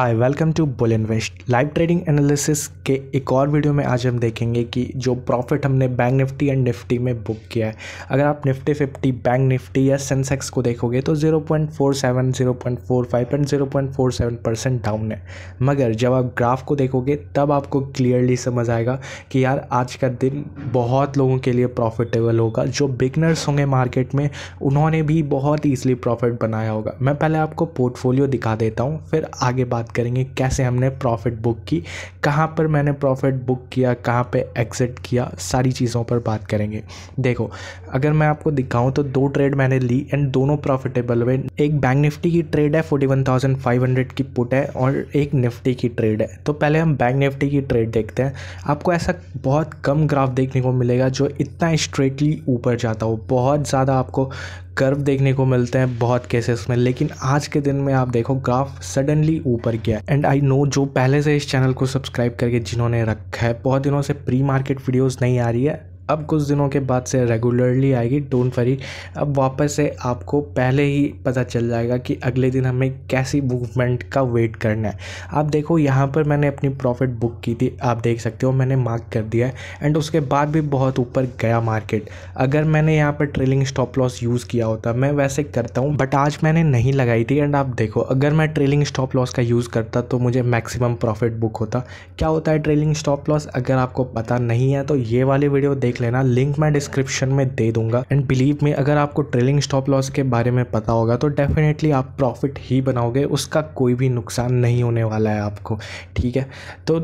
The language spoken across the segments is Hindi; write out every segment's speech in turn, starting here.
hi welcome to bull invest live trading analysis के एक और वीडियो में आज हम देखेंगे कि जो प्रॉफिट हमने बैंक निफ्टी एंड निफ्टी में बुक किया है अगर आप निफ्टी फिफ्टी बैंक निफ्टी या सेंसेक्स को देखोगे तो 0.47, 0.45 एंड 0.47 परसेंट डाउन है मगर जब आप ग्राफ को देखोगे तब आपको क्लियरली समझ आएगा कि यार आज का दिन बहुत लोगों के लिए प्रॉफिटेबल होगा जो बिगनर्स होंगे मार्केट में उन्होंने भी बहुत ईजिली प्रॉफिट बनाया होगा मैं पहले आपको पोर्टफोलियो दिखा देता हूँ फिर आगे बात करेंगे कैसे हमने प्रॉफिट बुक की कहाँ पर मैंने प्रॉफिट बुक किया कहाँ पे एग्ज़िट किया सारी चीज़ों पर बात करेंगे देखो अगर मैं आपको दिखाऊँ तो दो ट्रेड मैंने ली एंड दोनों प्रॉफिटेबल हुए एक बैंक निफ्टी की ट्रेड है forty one thousand five hundred की पुट है और एक निफ्टी की ट्रेड है तो पहले हम बैंक निफ्टी की ट्रेड देखते हैं आपको ऐसा बहुत कम ग्राफ देखने को मिलेगा जो इतना स्ट्रेटली ऊपर जाता हो बहुत ज़्यादा आपको कर्व देखने को मिलते हैं बहुत केसेस में लेकिन आज के दिन में आप देखो ग्राफ सडनली ऊपर गया एंड आई नो जो पहले से इस चैनल को सब्सक्राइब करके जिन्होंने रखा है बहुत दिनों से प्री मार्केट वीडियोज़ नहीं आ रही है अब कुछ दिनों के बाद से रेगुलरली आएगी डोंट वरी अब वापस से आपको पहले ही पता चल जाएगा कि अगले दिन हमें कैसी मूवमेंट का वेट करना है आप देखो यहाँ पर मैंने अपनी प्रॉफिट बुक की थी आप देख सकते हो मैंने मार्क कर दिया है एंड उसके बाद भी बहुत ऊपर गया मार्केट अगर मैंने यहाँ पर ट्रेलिंग स्टॉप लॉस यूज़ किया होता मैं वैसे करता हूँ बट आज मैंने नहीं लगाई थी एंड आप देखो अगर मैं ट्रेलिंग स्टॉप लॉस का यूज़ करता तो मुझे मैक्सिमम प्रॉफिट बुक होता क्या होता है ट्रेलिंग स्टॉप लॉस अगर आपको पता नहीं है तो ये वाली वीडियो देख देख लेना लिंक मैं डिस्क्रिप्शन में दे दूंगा एंड बिलीव में अगर आपको ट्रेलिंग स्टॉप लॉस के बारे में पता होगा तो डेफिनेटली आप प्रॉफिट ही बनाओगे उसका कोई भी नुकसान नहीं होने वाला है आपको ठीक है तो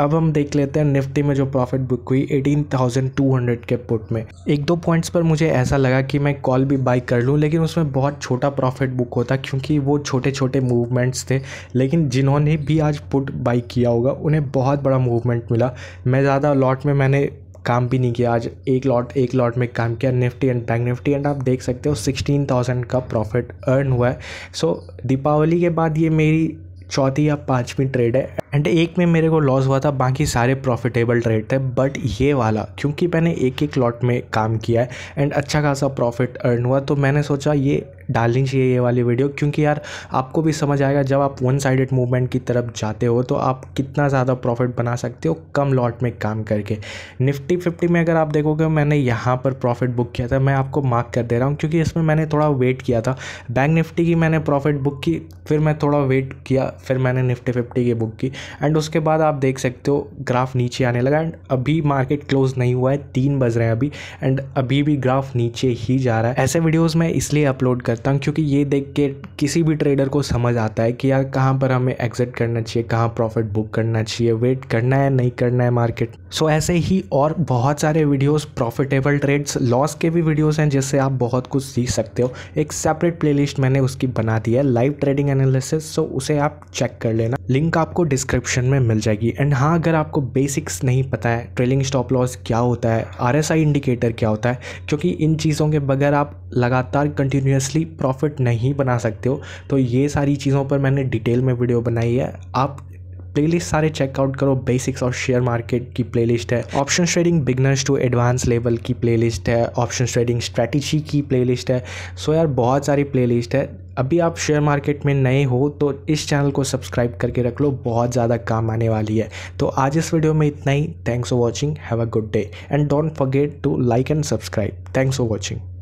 अब हम देख लेते हैं निफ्टी में जो प्रॉफिट बुक हुई 18,200 के पुट में एक दो पॉइंट्स पर मुझे ऐसा लगा कि मैं कॉल भी बाई कर लूँ लेकिन उसमें बहुत छोटा प्रॉफिट बुक होता क्योंकि वो छोटे छोटे मूवमेंट्स थे लेकिन जिन्होंने भी आज पुट बाई किया होगा उन्हें बहुत बड़ा मूवमेंट मिला मैं ज़्यादा लॉट में मैंने काम भी नहीं किया आज एक लॉट एक लॉट में काम किया Nifty and Bank Nifty and आप देख सकते हो सिक्सटीन थाउजेंड का प्रॉफिट अर्न हुआ है सो so, दीपावली के बाद ये मेरी चौथी या पाँचवीं ट्रेड है एंड एक में मेरे को लॉस हुआ था बाकी सारे प्रॉफिटेबल ट्रेड थे बट ये वाला क्योंकि मैंने एक एक लॉट में काम किया है एंड अच्छा खासा प्रॉफिट अर्न हुआ तो मैंने सोचा ये डालनी चाहिए ये वाली वीडियो क्योंकि यार आपको भी समझ आएगा जब आप वन साइडेड मूवमेंट की तरफ जाते हो तो आप कितना ज़्यादा प्रॉफिट बना सकते हो कम लॉट में काम करके निफ्टी फिफ्टी में अगर आप देखोगे मैंने यहाँ पर प्रॉफिट बुक किया था मैं आपको मार्क कर दे रहा हूँ क्योंकि इसमें मैंने थोड़ा वेट किया था बैंक निफ्टी की मैंने प्रॉफिट बुक की फिर मैं थोड़ा वेट किया फिर मैंने निफ्टी फिफ्टी की बुक की एंड उसके बाद आप देख सकते हो ग्राफ नीचे आने लगा एंड अभी मार्केट क्लोज नहीं हुआ है तीन बज रहे हैं अभी एंड अभी भी ग्राफ नीचे ही जा रहा है ऐसे वीडियोज़ मैं इसलिए अपलोड करता हूँ क्योंकि ये देख के किसी भी ट्रेडर को समझ आता है कि यार कहाँ पर हमें एग्जिट करना चाहिए कहाँ प्रॉफिट बुक करना चाहिए वेट करना है नहीं करना है मार्केट सो so, ऐसे ही और बहुत सारे वीडियोस प्रॉफिटेबल ट्रेड्स लॉस के भी वीडियोस हैं जिससे आप बहुत कुछ सीख सकते हो एक सेपरेट प्लेलिस्ट मैंने उसकी बना दी है लाइव ट्रेडिंग एनालिसिस सो उसे आप चेक कर लेना लिंक आपको डिस्क्रिप्शन में मिल जाएगी एंड हाँ अगर आपको बेसिक्स नहीं पता है ट्रेलिंग स्टॉप लॉस क्या होता है आर इंडिकेटर क्या होता है क्योंकि इन चीज़ों के बगैर आप लगातार कंटिन्यूसली प्रॉफिट नहीं बना सकते हो तो ये सारी चीज़ों पर मैंने डिटेल में वीडियो बनाई है आप प्लेलिस्ट सारे चेकआउट करो बेसिक्स और शेयर मार्केट की प्लेलिस्ट है option trading beginners to advance level की प्लेलिस्ट है ऑप्शन ट्रेडिंग स्ट्रैटेजी की प्लेलिस्ट है सो so यार बहुत सारी प्लेलिस्ट है अभी आप शेयर मार्केट में नए हो तो इस चैनल को सब्सक्राइब करके रख लो बहुत ज़्यादा काम आने वाली है तो आज इस वीडियो में इतना ही thanks for watching have a good day and don't forget to like and subscribe thanks for watching